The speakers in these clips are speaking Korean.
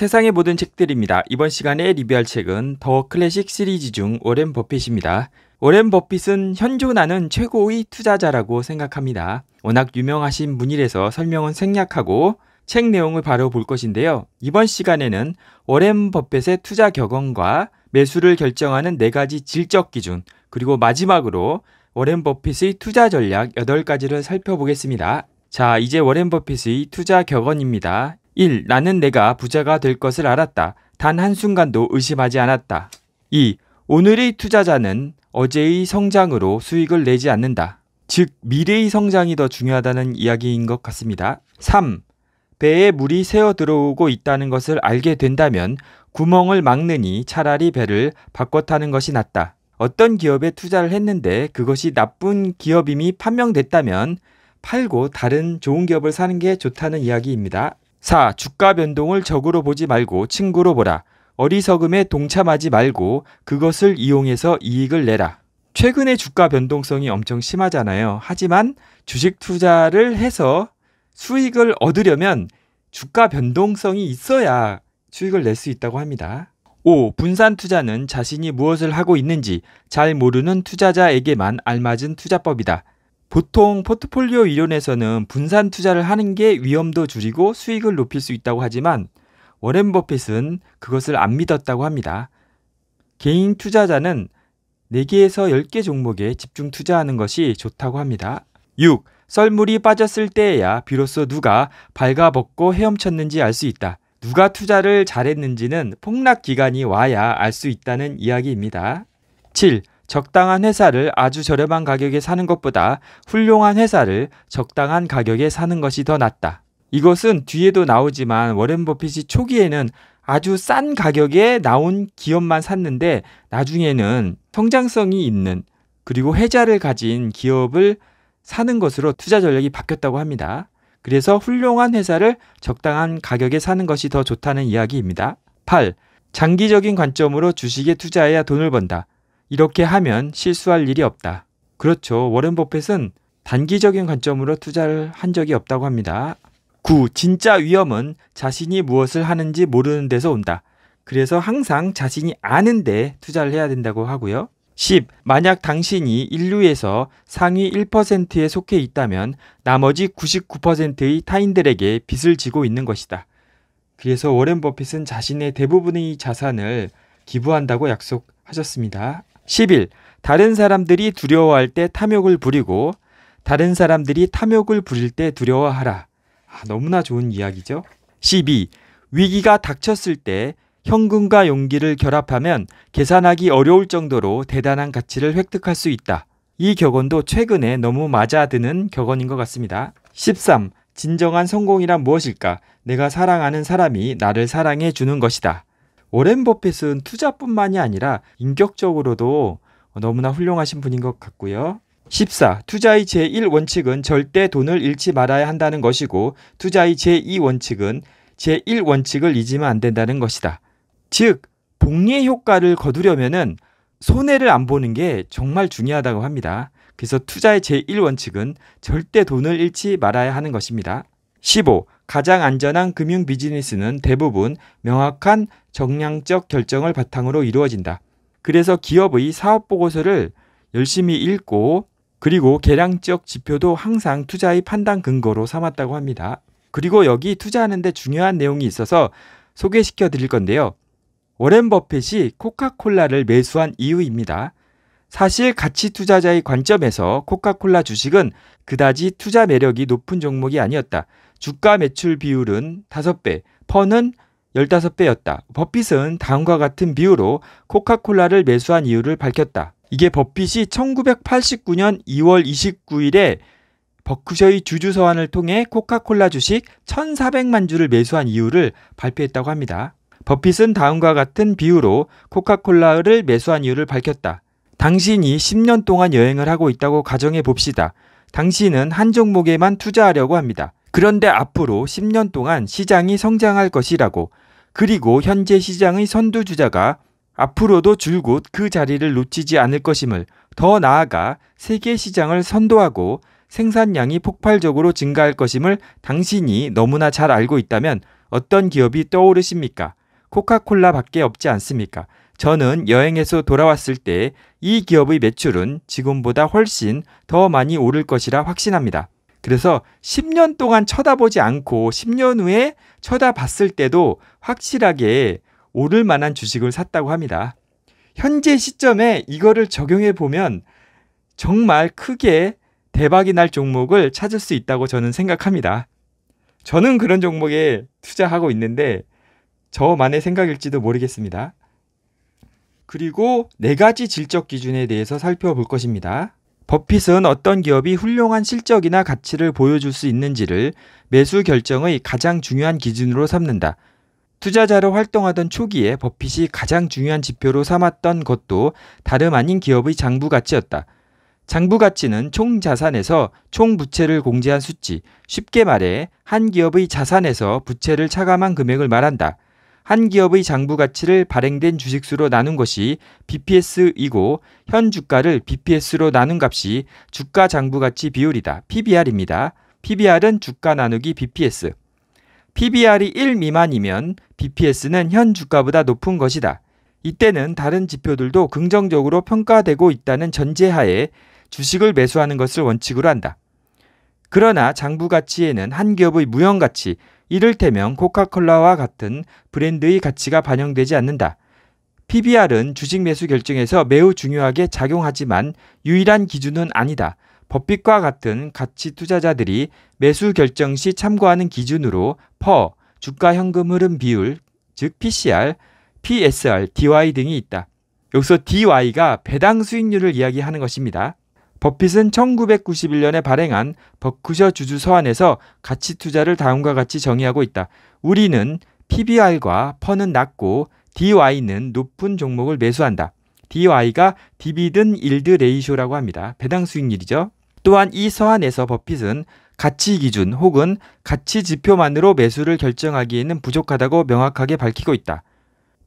세상의 모든 책들입니다. 이번 시간에 리뷰할 책은 더 클래식 시리즈 중 오렌 버핏입니다. 오렌 버핏은 현존하는 최고의 투자자라고 생각합니다. 워낙 유명하신 분이라서 설명은 생략하고 책 내용을 바로 볼 것인데요. 이번 시간에는 워렌 버핏의 투자 격언과 매수를 결정하는 네 가지 질적 기준, 그리고 마지막으로 워렌 버핏의 투자 전략 8가지를 살펴보겠습니다. 자, 이제 워렌 버핏의 투자 격언입니다. 1. 나는 내가 부자가 될 것을 알았다. 단 한순간도 의심하지 않았다. 2. 오늘의 투자자는 어제의 성장으로 수익을 내지 않는다. 즉, 미래의 성장이 더 중요하다는 이야기인 것 같습니다. 3. 배에 물이 새어 들어오고 있다는 것을 알게 된다면 구멍을 막느니 차라리 배를 바꿔 타는 것이 낫다. 어떤 기업에 투자를 했는데 그것이 나쁜 기업임이 판명됐다면 팔고 다른 좋은 기업을 사는 게 좋다는 이야기입니다. 4. 주가 변동을 적으로 보지 말고 친구로 보라. 어리석음에 동참하지 말고 그것을 이용해서 이익을 내라. 최근에 주가 변동성이 엄청 심하잖아요. 하지만 주식 투자를 해서 수익을 얻으려면 주가 변동성이 있어야 수익을 낼 수 있다고 합니다. 5. 분산 투자는 자신이 무엇을 하고 있는지 잘 모르는 투자자에게만 알맞은 투자법이다. 보통 포트폴리오 이론에서는 분산 투자를 하는 게 위험도 줄이고 수익을 높일 수 있다고 하지만 워렌 버핏은 그것을 안 믿었다고 합니다. 개인 투자자는 4개에서 10개 종목에 집중 투자하는 것이 좋다고 합니다. 6. 썰물이 빠졌을 때에야 비로소 누가 발가벗고 헤엄쳤는지 알 수 있다. 누가 투자를 잘했는지는 폭락 기간이 와야 알 수 있다는 이야기입니다. 7. 적당한 회사를 아주 저렴한 가격에 사는 것보다 훌륭한 회사를 적당한 가격에 사는 것이 더 낫다. 이것은 뒤에도 나오지만 워렌 버핏이 초기에는 아주 싼 가격에 나온 기업만 샀는데 나중에는 성장성이 있는 그리고 혜자를 가진 기업을 사는 것으로 투자 전략이 바뀌었다고 합니다. 그래서 훌륭한 회사를 적당한 가격에 사는 것이 더 좋다는 이야기입니다. 8. 장기적인 관점으로 주식에 투자해야 돈을 번다. 이렇게 하면 실수할 일이 없다. 그렇죠. 워렌 버핏은 단기적인 관점으로 투자를 한 적이 없다고 합니다. 9. 진짜 위험은 자신이 무엇을 하는지 모르는 데서 온다. 그래서 항상 자신이 아는데 투자를 해야 된다고 하고요. 10. 만약 당신이 인류에서 상위 1%에 속해 있다면 나머지 99%의 타인들에게 빚을 지고 있는 것이다. 그래서 워렌 버핏은 자신의 대부분의 자산을 기부한다고 약속하셨습니다. 10일 다른 사람들이 두려워할 때 탐욕을 부리고 다른 사람들이 탐욕을 부릴 때 두려워하라. 아, 너무나 좋은 이야기죠. 12. 위기가 닥쳤을 때 현금과 용기를 결합하면 계산하기 어려울 정도로 대단한 가치를 획득할 수 있다. 이 격언도 최근에 너무 맞아드는 격언인 것 같습니다. 13. 진정한 성공이란 무엇일까? 내가 사랑하는 사람이 나를 사랑해 주는 것이다. 오랜 버핏은 투자뿐만이 아니라 인격적으로도 너무나 훌륭하신 분인 것 같고요. 14. 투자의 제1원칙은 절대 돈을 잃지 말아야 한다는 것이고 투자의 제2원칙은 제1원칙을 잊으면 안 된다는 것이다. 즉, 복리의 효과를 거두려면은 손해를 안 보는 게 정말 중요하다고 합니다. 그래서 투자의 제1원칙은 절대 돈을 잃지 말아야 하는 것입니다. 15. 가장 안전한 금융 비즈니스는 대부분 명확한 정량적 결정을 바탕으로 이루어진다. 그래서 기업의 사업 보고서를 열심히 읽고 그리고 계량적 지표도 항상 투자의 판단 근거로 삼았다고 합니다. 그리고 여기 투자하는데 중요한 내용이 있어서 소개시켜 드릴 건데요. 워렌 버핏이 코카콜라를 매수한 이유입니다. 사실 가치 투자자의 관점에서 코카콜라 주식은 그다지 투자 매력이 높은 종목이 아니었다. 주가 매출 비율은 5배, 퍼는 15배였다. 버핏은 다음과 같은 비유로 코카콜라를 매수한 이유를 밝혔다. 이게 버핏이 1989년 2월 29일에 버크셔의 주주 서한을 통해 코카콜라 주식 1,400만 주를 매수한 이유를 발표했다고 합니다. 버핏은 다음과 같은 비유로 코카콜라를 매수한 이유를 밝혔다. 당신이 10년 동안 여행을 하고 있다고 가정해 봅시다. 당신은 한 종목에만 투자하려고 합니다. 그런데 앞으로 10년 동안 시장이 성장할 것이라고 그리고 현재 시장의 선두주자가 앞으로도 줄곧 그 자리를 놓치지 않을 것임을 더 나아가 세계 시장을 선도하고 생산량이 폭발적으로 증가할 것임을 당신이 너무나 잘 알고 있다면 어떤 기업이 떠오르십니까? 코카콜라밖에 없지 않습니까? 저는 여행에서 돌아왔을 때 이 기업의 매출은 지금보다 훨씬 더 많이 오를 것이라 확신합니다. 그래서 10년 동안 쳐다보지 않고 10년 후에 쳐다봤을 때도 확실하게 오를 만한 주식을 샀다고 합니다. 현재 시점에 이거를 적용해 보면 정말 크게 대박이 날 종목을 찾을 수 있다고 저는 생각합니다. 저는 그런 종목에 투자하고 있는데 저만의 생각일지도 모르겠습니다. 그리고 네 가지 질적 기준에 대해서 살펴볼 것입니다. 버핏은 어떤 기업이 훌륭한 실적이나 가치를 보여줄 수 있는지를 매수 결정의 가장 중요한 기준으로 삼는다. 투자자로 활동하던 초기에 버핏이 가장 중요한 지표로 삼았던 것도 다름 아닌 기업의 장부 가치였다. 장부 가치는 총 자산에서 총 부채를 공제한 수치, 쉽게 말해 한 기업의 자산에서 부채를 차감한 금액을 말한다. 한 기업의 장부 가치를 발행된 주식수로 나눈 것이 BPS이고 현 주가를 BPS로 나눈 값이 주가 장부 가치 비율이다. PBR입니다. PBR은 주가 나누기 BPS. PBR이 1 미만이면 BPS는 현 주가보다 높은 것이다. 이때는 다른 지표들도 긍정적으로 평가되고 있다는 전제하에 주식을 매수하는 것을 원칙으로 한다. 그러나 장부 가치에는 한 기업의 무형 가치, 이를테면 코카콜라와 같은 브랜드의 가치가 반영되지 않는다. PBR은 주식 매수 결정에서 매우 중요하게 작용하지만 유일한 기준은 아니다. 법칙과 같은 가치 투자자들이 매수 결정 시 참고하는 기준으로 퍼, 주가 현금 흐름 비율, 즉 PCR, PSR, DY 등이 있다. 여기서 DY가 배당 수익률을 이야기하는 것입니다. 버핏은 1991년에 발행한 버크셔 주주 서한에서 가치 투자를 다음과 같이 정의하고 있다. 우리는 PBR과 퍼는 낮고 DY는 높은 종목을 매수한다. DY가 디비든 일드 레이쇼라고 합니다. 배당 수익률이죠. 또한 이 서한에서 버핏은 가치 기준 혹은 가치 지표만으로 매수를 결정하기에는 부족하다고 명확하게 밝히고 있다.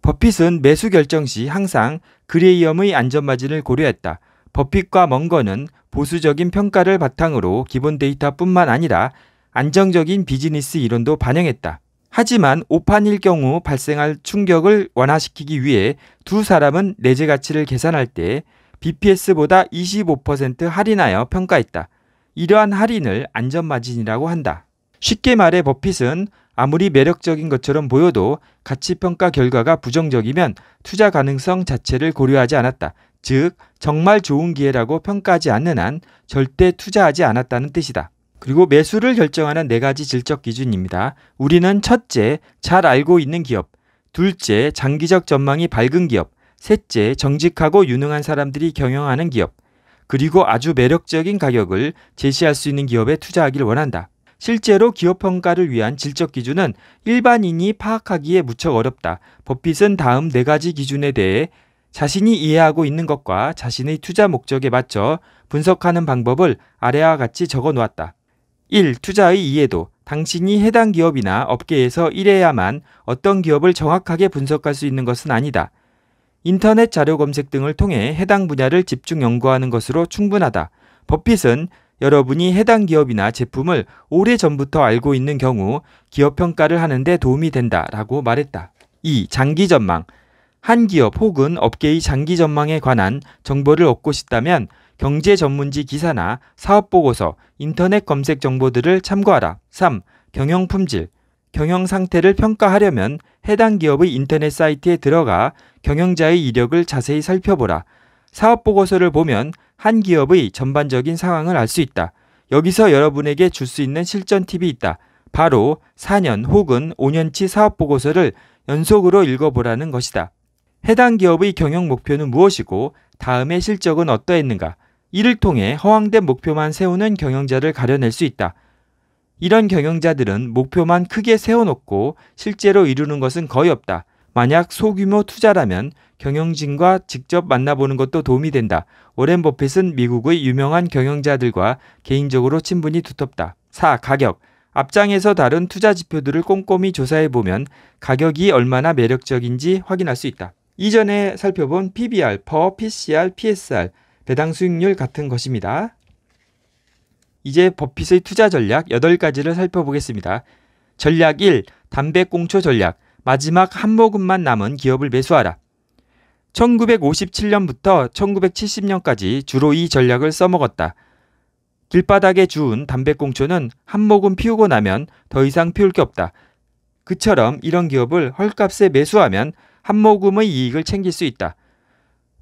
버핏은 매수 결정 시 항상 그레이엄의 안전마진을 고려했다. 버핏과 멍거는 보수적인 평가를 바탕으로 기본 데이터뿐만 아니라 안정적인 비즈니스 이론도 반영했다. 하지만 오판일 경우 발생할 충격을 완화시키기 위해 두 사람은 내재 가치를 계산할 때 BPS보다 25% 할인하여 평가했다. 이러한 할인을 안전 마진이라고 한다. 쉽게 말해 버핏은 아무리 매력적인 것처럼 보여도 가치평가 결과가 부정적이면 투자 가능성 자체를 고려하지 않았다. 즉, 정말 좋은 기회라고 평가하지 않는 한 절대 투자하지 않았다는 뜻이다. 그리고 매수를 결정하는 네 가지 질적 기준입니다. 우리는 첫째, 잘 알고 있는 기업. 둘째, 장기적 전망이 밝은 기업. 셋째, 정직하고 유능한 사람들이 경영하는 기업. 그리고 아주 매력적인 가격을 제시할 수 있는 기업에 투자하길 원한다. 실제로 기업 평가를 위한 질적 기준은 일반인이 파악하기에 무척 어렵다. 버핏은 다음 네 가지 기준에 대해 자신이 이해하고 있는 것과 자신의 투자 목적에 맞춰 분석하는 방법을 아래와 같이 적어 놓았다. 1. 투자의 이해도. 당신이 해당 기업이나 업계에서 일해야만 어떤 기업을 정확하게 분석할 수 있는 것은 아니다. 인터넷 자료 검색 등을 통해 해당 분야를 집중 연구하는 것으로 충분하다. 버핏은 여러분이 해당 기업이나 제품을 오래전부터 알고 있는 경우 기업 평가를 하는데 도움이 된다라고 말했다. 2. 장기 전망. 한 기업 혹은 업계의 장기 전망에 관한 정보를 얻고 싶다면 경제 전문지 기사나 사업 보고서, 인터넷 검색 정보들을 참고하라. 3. 경영 품질. 경영 상태를 평가하려면 해당 기업의 인터넷 사이트에 들어가 경영자의 이력을 자세히 살펴보라. 사업 보고서를 보면 한 기업의 전반적인 상황을 알 수 있다. 여기서 여러분에게 줄 수 있는 실전 팁이 있다. 바로 4년 혹은 5년치 사업 보고서를 연속으로 읽어보라는 것이다. 해당 기업의 경영 목표는 무엇이고 다음의 실적은 어떠했는가? 이를 통해 허황된 목표만 세우는 경영자를 가려낼 수 있다. 이런 경영자들은 목표만 크게 세워놓고 실제로 이루는 것은 거의 없다. 만약 소규모 투자라면 경영진과 직접 만나보는 것도 도움이 된다. 워렌 버핏은 미국의 유명한 경영자들과 개인적으로 친분이 두텁다. 4. 가격. 앞장에서 다른 투자 지표들을 꼼꼼히 조사해 보면 가격이 얼마나 매력적인지 확인할 수 있다. 이전에 살펴본 PBR, PER, PCR, PSR, 배당 수익률 같은 것입니다. 이제 버핏의 투자 전략 8가지를 살펴보겠습니다. 전략 1. 담배 꽁초 전략. 마지막 한 모금만 남은 기업을 매수하라. 1957년부터 1970년까지 주로 이 전략을 써먹었다. 길바닥에 주운 담배꽁초는 한 모금 피우고 나면 더 이상 피울 게 없다. 그처럼 이런 기업을 헐값에 매수하면 한 모금의 이익을 챙길 수 있다.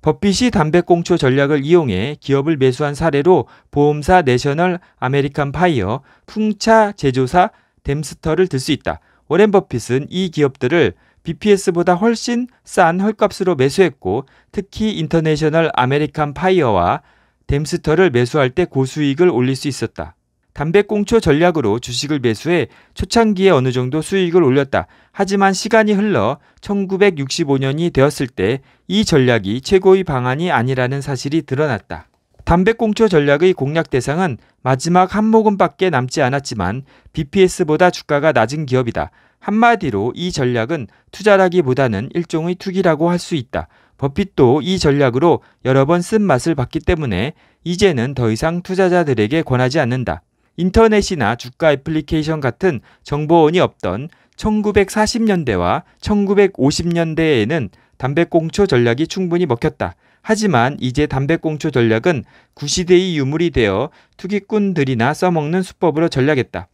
버핏이 담배꽁초 전략을 이용해 기업을 매수한 사례로 보험사 내셔널 아메리칸 파이어, 풍차 제조사 댐스터를 들 수 있다. 워렌 버핏은 이 기업들을 BPS보다 훨씬 싼 헐값으로 매수했고 특히 인터내셔널 아메리칸 파이어와 댐스터를 매수할 때 고수익을 올릴 수 있었다. 담배꽁초 전략으로 주식을 매수해 초창기에 어느 정도 수익을 올렸다. 하지만 시간이 흘러 1965년이 되었을 때 이 전략이 최고의 방안이 아니라는 사실이 드러났다. 담배꽁초 전략의 공략 대상은 마지막 한 모금밖에 남지 않았지만 BPS보다 주가가 낮은 기업이다. 한마디로 이 전략은 투자라기보다는 일종의 투기라고 할 수 있다. 버핏도 이 전략으로 여러 번 쓴 맛을 봤기 때문에 이제는 더 이상 투자자들에게 권하지 않는다. 인터넷이나 주가 애플리케이션 같은 정보원이 없던 1940년대와 1950년대에는 담배꽁초 전략이 충분히 먹혔다. 하지만 이제 담배꽁초 전략은 구시대의 유물이 되어 투기꾼들이나 써먹는 수법으로 전략했다.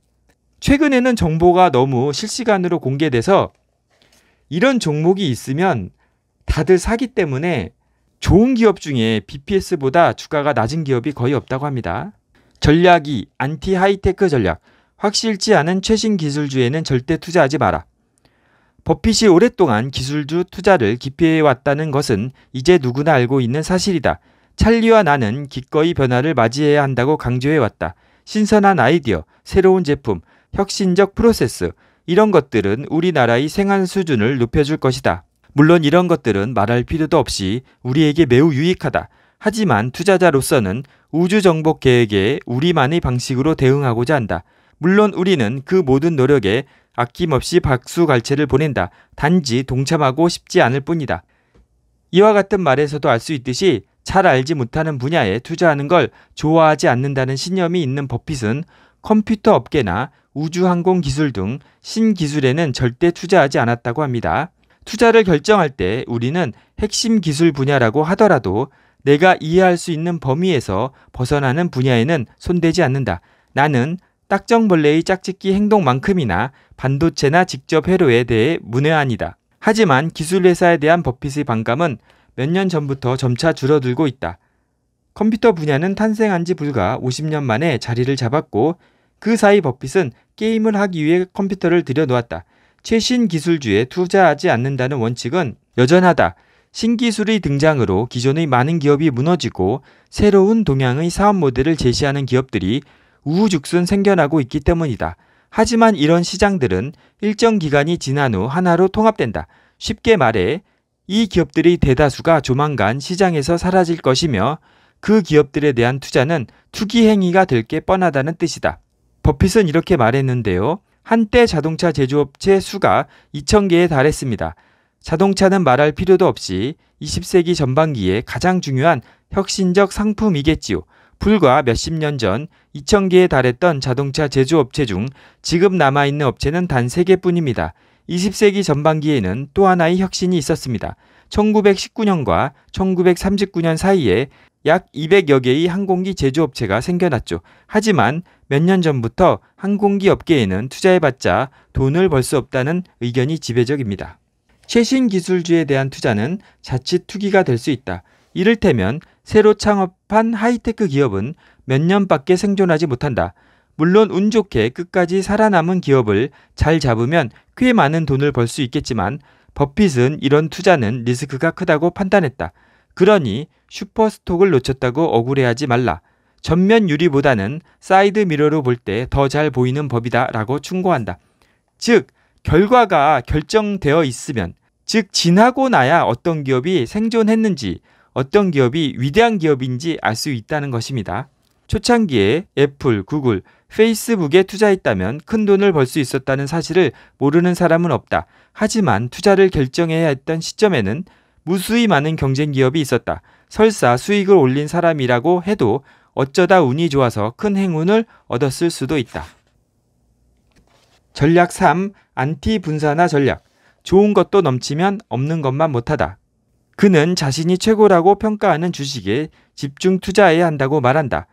최근에는 정보가 너무 실시간으로 공개돼서 이런 종목이 있으면 다들 사기 때문에 좋은 기업 중에 BPS보다 주가가 낮은 기업이 거의 없다고 합니다. 전략이 안티 하이테크 전략. 확실치 않은 최신 기술주에는 절대 투자하지 마라. 버핏이 오랫동안 기술주 투자를 기피해왔다는 것은 이제 누구나 알고 있는 사실이다. 찰리와 나는 기꺼이 변화를 맞이해야 한다고 강조해왔다. 신선한 아이디어, 새로운 제품, 혁신적 프로세스, 이런 것들은 우리나라의 생활 수준을 높여줄 것이다. 물론 이런 것들은 말할 필요도 없이 우리에게 매우 유익하다. 하지만 투자자로서는 우주 정복 계획에 우리만의 방식으로 대응하고자 한다. 물론 우리는 그 모든 노력에 아낌없이 박수갈채를 보낸다. 단지 동참하고 싶지 않을 뿐이다. 이와 같은 말에서도 알 수 있듯이 잘 알지 못하는 분야에 투자하는 걸 좋아하지 않는다는 신념이 있는 버핏은 컴퓨터 업계나 우주항공 기술 등 신기술에는 절대 투자하지 않았다고 합니다. 투자를 결정할 때 우리는 핵심 기술 분야라고 하더라도 내가 이해할 수 있는 범위에서 벗어나는 분야에는 손대지 않는다. 나는 딱정벌레의 짝짓기 행동만큼이나 반도체나 직접 회로에 대해 문외한이다. 하지만 기술회사에 대한 버핏의 반감은 몇 년 전부터 점차 줄어들고 있다. 컴퓨터 분야는 탄생한 지 불과 50년 만에 자리를 잡았고 그 사이 버핏은 게임을 하기 위해 컴퓨터를 들여놓았다. 최신 기술주에 투자하지 않는다는 원칙은 여전하다. 신기술의 등장으로 기존의 많은 기업이 무너지고 새로운 동향의 사업 모델을 제시하는 기업들이 우후죽순 생겨나고 있기 때문이다. 하지만 이런 시장들은 일정 기간이 지난 후 하나로 통합된다. 쉽게 말해 이기업들이 대다수가 조만간 시장에서 사라질 것이며 그 기업들에 대한 투자는 투기 행위가 될 게 뻔하다는 뜻이다. 버핏은 이렇게 말했는데요. 한때 자동차 제조업체 수가 2,000개에 달했습니다. 자동차는 말할 필요도 없이 20세기 전반기에 가장 중요한 혁신적 상품이겠지요. 불과 몇십 년 전 2,000개에 달했던 자동차 제조업체 중 지금 남아있는 업체는 단 3개뿐입니다. 20세기 전반기에는 또 하나의 혁신이 있었습니다. 1919년과 1939년 사이에 약 200여 개의 항공기 제조업체가 생겨났죠. 하지만 몇 년 전부터 항공기 업계에는 투자해봤자 돈을 벌 수 없다는 의견이 지배적입니다. 최신 기술주에 대한 투자는 자칫 투기가 될 수 있다. 이를테면 새로 창업한 하이테크 기업은 몇 년밖에 생존하지 못한다. 물론 운 좋게 끝까지 살아남은 기업을 잘 잡으면 꽤 많은 돈을 벌 수 있겠지만 버핏은 이런 투자는 리스크가 크다고 판단했다. 그러니 슈퍼스톡을 놓쳤다고 억울해하지 말라. 전면 유리보다는 사이드 미러로 볼 때 더 잘 보이는 법이다 라고 충고한다. 즉, 결과가 결정되어 있으면, 즉, 지나고 나야 어떤 기업이 생존했는지, 어떤 기업이 위대한 기업인지 알 수 있다는 것입니다. 초창기에 애플, 구글, 페이스북에 투자했다면 큰 돈을 벌 수 있었다는 사실을 모르는 사람은 없다. 하지만 투자를 결정해야 했던 시점에는 무수히 많은 경쟁 기업이 있었다. 설사 수익을 올린 사람이라고 해도 어쩌다 운이 좋아서 큰 행운을 얻었을 수도 있다. 전략 3. 안티 분산화 전략. 좋은 것도 넘치면 없는 것만 못하다. 그는 자신이 최고라고 평가하는 주식에 집중 투자해야 한다고 말한다.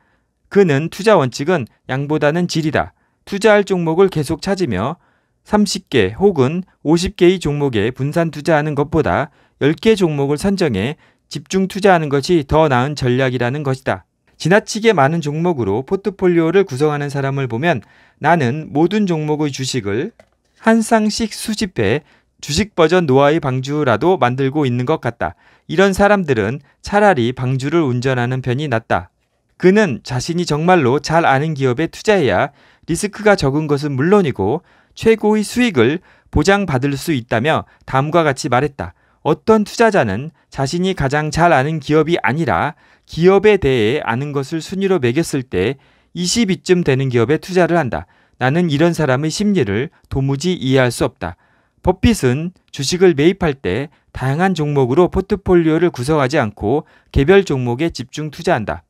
그는 투자 원칙은 양보다는 질이다. 투자할 종목을 계속 찾으며 30개 혹은 50개의 종목에 분산 투자하는 것보다 10개 종목을 선정해 집중 투자하는 것이 더 나은 전략이라는 것이다. 지나치게 많은 종목으로 포트폴리오를 구성하는 사람을 보면 나는 모든 종목의 주식을 한 쌍씩 수집해 주식 버전 노아의 방주라도 만들고 있는 것 같다. 이런 사람들은 차라리 방주를 운전하는 편이 낫다. 그는 자신이 정말로 잘 아는 기업에 투자해야 리스크가 적은 것은 물론이고 최고의 수익을 보장받을 수 있다며 다음과 같이 말했다. 어떤 투자자는 자신이 가장 잘 아는 기업이 아니라 기업에 대해 아는 것을 순위로 매겼을 때2 2쯤 되는 기업에 투자를 한다. 나는 이런 사람의 심리를 도무지 이해할 수 없다. 버핏은 주식을 매입할 때 다양한 종목으로 포트폴리오를 구성하지 않고 개별 종목에 집중 투자한다.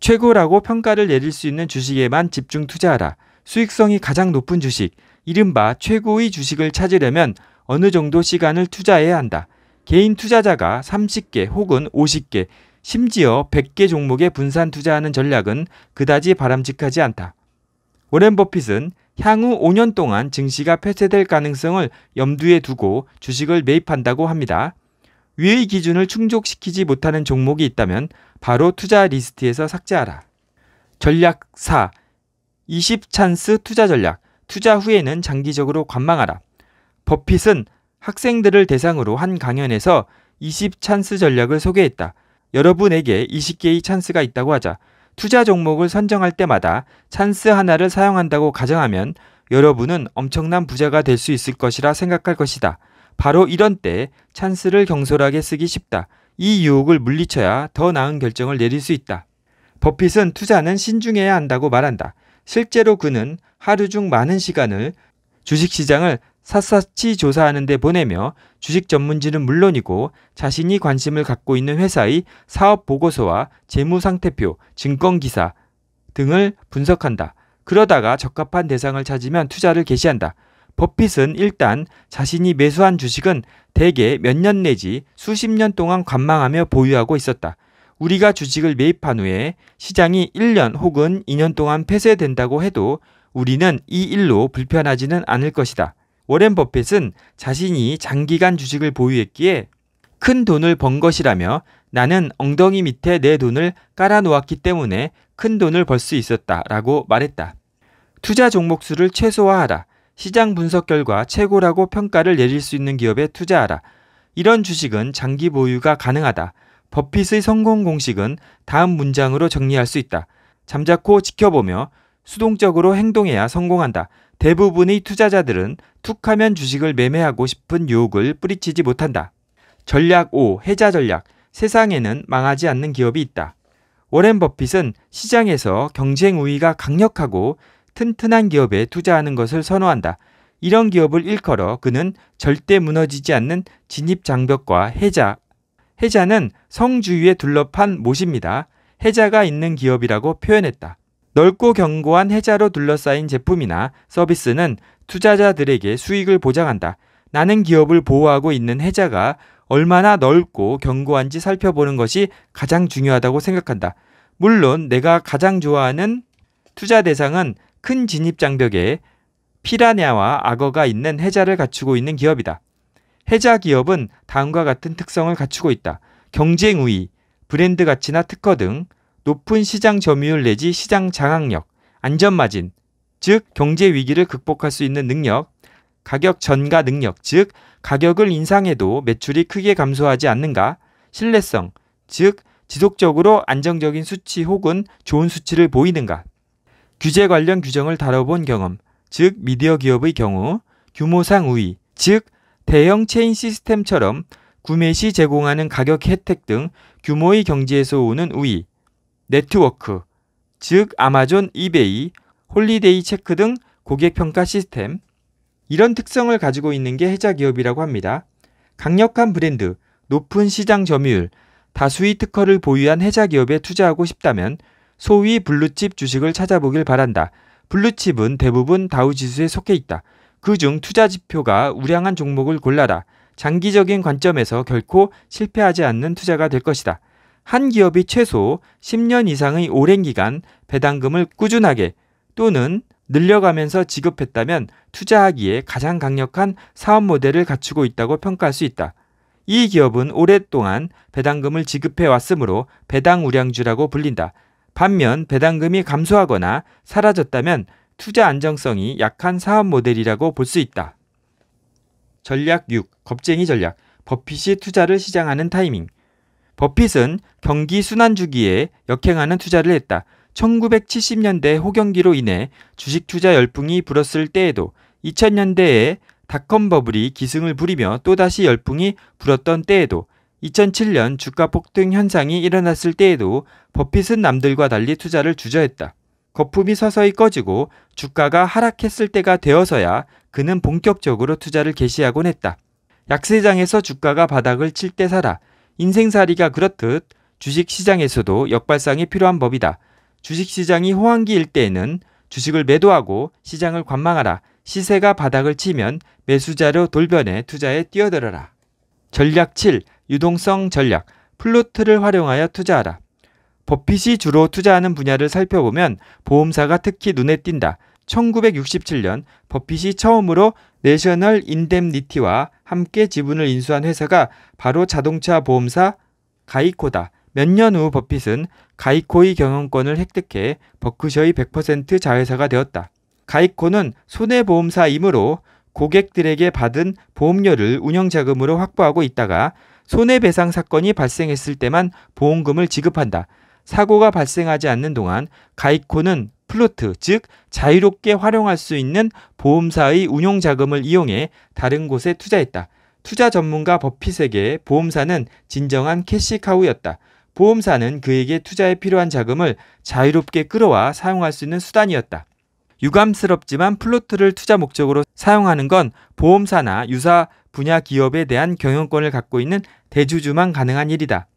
최고라고 평가를 내릴 수 있는 주식에만 집중 투자하라. 수익성이 가장 높은 주식, 이른바 최고의 주식을 찾으려면 어느 정도 시간을 투자해야 한다. 개인 투자자가 30개 혹은 50개, 심지어 100개 종목에 분산 투자하는 전략은 그다지 바람직하지 않다. 워렌 버핏은 향후 5년 동안 증시가 폐쇄될 가능성을 염두에 두고 주식을 매입한다고 합니다. 위의 기준을 충족시키지 못하는 종목이 있다면 바로 투자 리스트에서 삭제하라. 전략 4. 20찬스 투자 전략. 투자 후에는 장기적으로 관망하라. 버핏은 학생들을 대상으로 한 강연에서 20찬스 전략을 소개했다. 여러분에게 20개의 찬스가 있다고 하자. 투자 종목을 선정할 때마다 찬스 하나를 사용한다고 가정하면 여러분은 엄청난 부자가 될 수 있을 것이라 생각할 것이다. 바로 이런 때 찬스를 경솔하게 쓰기 쉽다. 이 유혹을 물리쳐야 더 나은 결정을 내릴 수 있다. 버핏은 투자는 신중해야 한다고 말한다. 실제로 그는 하루 중 많은 시간을 주식시장을 샅샅이 조사하는 데 보내며 주식 전문지는 물론이고 자신이 관심을 갖고 있는 회사의 사업 보고서와 재무 상태표, 증권 기사 등을 분석한다. 그러다가 적합한 대상을 찾으면 투자를 개시한다. 버핏은 일단 자신이 매수한 주식은 대개 몇 년 내지 수십 년 동안 관망하며 보유하고 있었다. 우리가 주식을 매입한 후에 시장이 1년 혹은 2년 동안 폐쇄된다고 해도 우리는 이 일로 불편하지는 않을 것이다. 워렌 버핏은 자신이 장기간 주식을 보유했기에 큰 돈을 번 것이라며 나는 엉덩이 밑에 내 돈을 깔아놓았기 때문에 큰 돈을 벌 수 있었다 라고 말했다. 투자 종목 수를 최소화하라. 시장 분석 결과 최고라고 평가를 내릴 수 있는 기업에 투자하라. 이런 주식은 장기 보유가 가능하다. 버핏의 성공 공식은 다음 문장으로 정리할 수 있다. 잠자코 지켜보며 수동적으로 행동해야 성공한다. 대부분의 투자자들은 툭하면 주식을 매매하고 싶은 유혹을 뿌리치지 못한다. 전략 5. 해자 전략. 세상에는 망하지 않는 기업이 있다. 워렌 버핏은 시장에서 경쟁 우위가 강력하고 튼튼한 기업에 투자하는 것을 선호한다. 이런 기업을 일컬어 그는 절대 무너지지 않는 진입 장벽과 해자. 해자는 성 주위에 둘러판 못입니다. 해자가 있는 기업이라고 표현했다. 넓고 견고한 해자로 둘러싸인 제품이나 서비스는 투자자들에게 수익을 보장한다. 나는 기업을 보호하고 있는 해자가 얼마나 넓고 견고한지 살펴보는 것이 가장 중요하다고 생각한다. 물론 내가 가장 좋아하는 투자 대상은 큰 진입 장벽에 피라냐와 악어가 있는 해자를 갖추고 있는 기업이다. 해자 기업은 다음과 같은 특성을 갖추고 있다. 경쟁 우위, 브랜드 가치나 특허 등 높은 시장 점유율 내지 시장 장악력, 안전마진, 즉 경제 위기를 극복할 수 있는 능력, 가격 전가 능력, 즉 가격을 인상해도 매출이 크게 감소하지 않는가, 신뢰성, 즉 지속적으로 안정적인 수치 혹은 좋은 수치를 보이는가, 규제 관련 규정을 다뤄본 경험, 즉 미디어 기업의 경우 규모상 우위, 즉 대형 체인 시스템처럼 구매 시 제공하는 가격 혜택 등 규모의 경제에서 오는 우위, 네트워크, 즉 아마존, 이베이, 홀리데이 체크 등 고객 평가 시스템 이런 특성을 가지고 있는 게 해자 기업이라고 합니다. 강력한 브랜드, 높은 시장 점유율, 다수의 특허를 보유한 해자 기업에 투자하고 싶다면 소위 블루칩 주식을 찾아보길 바란다. 블루칩은 대부분 다우 지수에 속해 있다. 그 중 투자 지표가 우량한 종목을 골라라. 장기적인 관점에서 결코 실패하지 않는 투자가 될 것이다. 한 기업이 최소 10년 이상의 오랜 기간 배당금을 꾸준하게 또는 늘려가면서 지급했다면 투자하기에 가장 강력한 사업 모델을 갖추고 있다고 평가할 수 있다. 이 기업은 오랫동안 배당금을 지급해 왔으므로 배당 우량주라고 불린다. 반면 배당금이 감소하거나 사라졌다면 투자 안정성이 약한 사업 모델이라고 볼 수 있다. 전략 6. 겁쟁이 전략. 버핏이 투자를 시작하는 타이밍. 버핏은 경기 순환 주기에 역행하는 투자를 했다. 1970년대 호경기로 인해 주식 투자 열풍이 불었을 때에도 2000년대에 닷컴 버블이 기승을 부리며 또다시 열풍이 불었던 때에도 2007년 주가 폭등 현상이 일어났을 때에도 버핏은 남들과 달리 투자를 주저했다. 거품이 서서히 꺼지고 주가가 하락했을 때가 되어서야 그는 본격적으로 투자를 개시하곤 했다. 약세장에서 주가가 바닥을 칠 때 사라 인생살이가 그렇듯 주식시장에서도 역발상이 필요한 법이다. 주식시장이 호황기일 때에는 주식을 매도하고 시장을 관망하라. 시세가 바닥을 치면 매수자로 돌변해 투자에 뛰어들어라. 전략 7. 유동성 전략. 플루트를 활용하여 투자하라. 버핏이 주로 투자하는 분야를 살펴보면 보험사가 특히 눈에 띈다. 1967년 버핏이 처음으로 내셔널 인뎀니티와 함께 지분을 인수한 회사가 바로 자동차 보험사 가이코다. 몇 년 후 버핏은 가이코의 경영권을 획득해 버크셔의 100% 자회사가 되었다. 가이코는 손해보험사이므로 고객들에게 받은 보험료를 운영자금으로 확보하고 있다가 손해배상 사건이 발생했을 때만 보험금을 지급한다. 사고가 발생하지 않는 동안 가이코는 플로트, 즉 자유롭게 활용할 수 있는 보험사의 운용자금을 이용해 다른 곳에 투자했다. 투자 전문가 버핏에게 보험사는 진정한 캐시카우였다. 보험사는 그에게 투자에 필요한 자금을 자유롭게 끌어와 사용할 수 있는 수단이었다. 유감스럽지만 플로트를 투자 목적으로 사용하는 건 보험사나 유사 분야 기업에 대한 경영권을 갖고 있는 대주주만 가능한 일이다.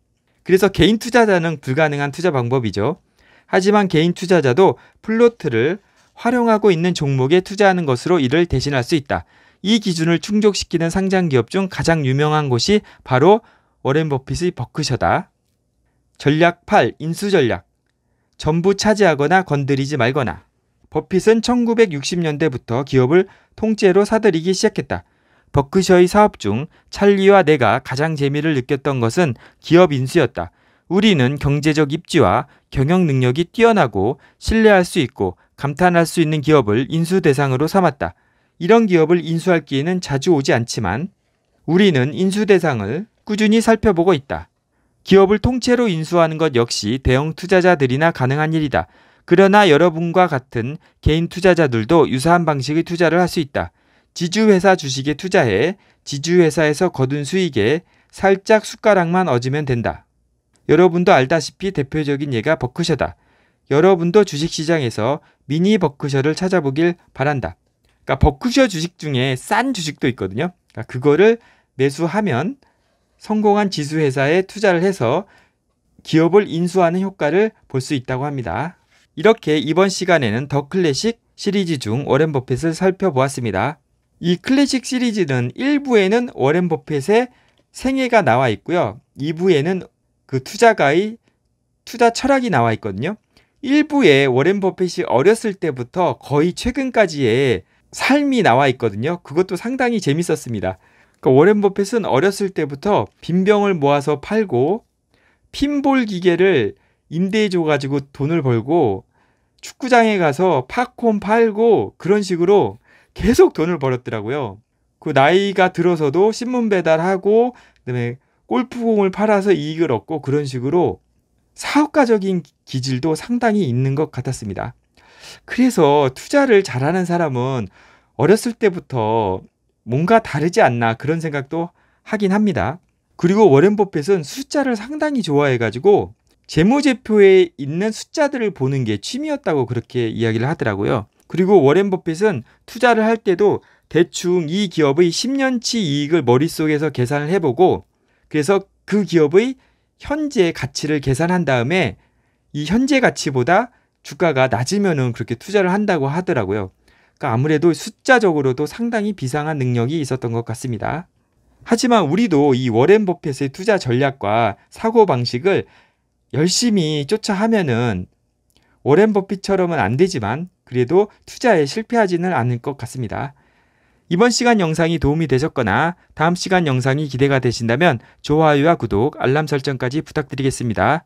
그래서 개인 투자자는 불가능한 투자 방법이죠. 하지만 개인 투자자도 플로트를 활용하고 있는 종목에 투자하는 것으로 이를 대신할 수 있다. 이 기준을 충족시키는 상장 기업 중 가장 유명한 곳이 바로 워렌 버핏의 버크셔다. 전략 8. 인수 전략. 전부 차지하거나 건드리지 말거나. 버핏은 1960년대부터 기업을 통째로 사들이기 시작했다. 버크셔의 사업 중 찰리와 내가 가장 재미를 느꼈던 것은 기업 인수였다. 우리는 경제적 입지와 경영 능력이 뛰어나고 신뢰할 수 있고 감탄할 수 있는 기업을 인수 대상으로 삼았다. 이런 기업을 인수할 기회는 자주 오지 않지만 우리는 인수 대상을 꾸준히 살펴보고 있다. 기업을 통째로 인수하는 것 역시 대형 투자자들이나 가능한 일이다. 그러나 여러분과 같은 개인 투자자들도 유사한 방식의 투자를 할 수 있다. 지주회사 주식에 투자해 지주회사에서 거둔 수익에 살짝 숟가락만 얹으면 된다. 여러분도 알다시피 대표적인 예가 버크셔다. 여러분도 주식시장에서 미니 버크셔를 찾아보길 바란다. 그러니까 버크셔 주식 중에 싼 주식도 있거든요. 그러니까 그거를 매수하면 성공한 지수 회사에 투자를 해서 기업을 인수하는 효과를 볼 수 있다고 합니다. 이렇게 이번 시간에는 더 클래식 시리즈 중 워렌 버핏을 살펴보았습니다. 이 클래식 시리즈는 1부에는 워렌 버핏의 생애가 나와 있고요. 2부에는 그 투자가의 투자 철학이 나와 있거든요. 1부에 워렌 버핏이 어렸을 때부터 거의 최근까지의 삶이 나와 있거든요. 그것도 상당히 재밌었습니다. 그러니까 워렌 버핏은 어렸을 때부터 빈병을 모아서 팔고 핀볼 기계를 임대해줘 가지고 돈을 벌고 축구장에 가서 팝콘 팔고 그런 식으로 계속 돈을 벌었더라고요. 그 나이가 들어서도 신문 배달하고 그다음에 골프공을 팔아서 이익을 얻고 그런 식으로 사업가적인 기질도 상당히 있는 것 같았습니다. 그래서 투자를 잘하는 사람은 어렸을 때부터 뭔가 다르지 않나 그런 생각도 하긴 합니다. 그리고 워렌 버핏은 숫자를 상당히 좋아해가지고 재무제표에 있는 숫자들을 보는 게 취미였다고 그렇게 이야기를 하더라고요. 그리고 워렌 버핏은 투자를 할 때도 대충 이 기업의 10년치 이익을 머릿속에서 계산을 해보고 그래서 그 기업의 현재 가치를 계산한 다음에 이 현재 가치보다 주가가 낮으면은 그렇게 투자를 한다고 하더라고요. 그러니까 아무래도 숫자적으로도 상당히 비상한 능력이 있었던 것 같습니다. 하지만 우리도 이 워렌 버핏의 투자 전략과 사고 방식을 열심히 쫓아하면은 워렌 버핏처럼은 안 되지만 그래도 투자에 실패하지는 않을 것 같습니다. 이번 시간 영상이 도움이 되셨거나 다음 시간 영상이 기대가 되신다면 좋아요와 구독, 알람 설정까지 부탁드리겠습니다.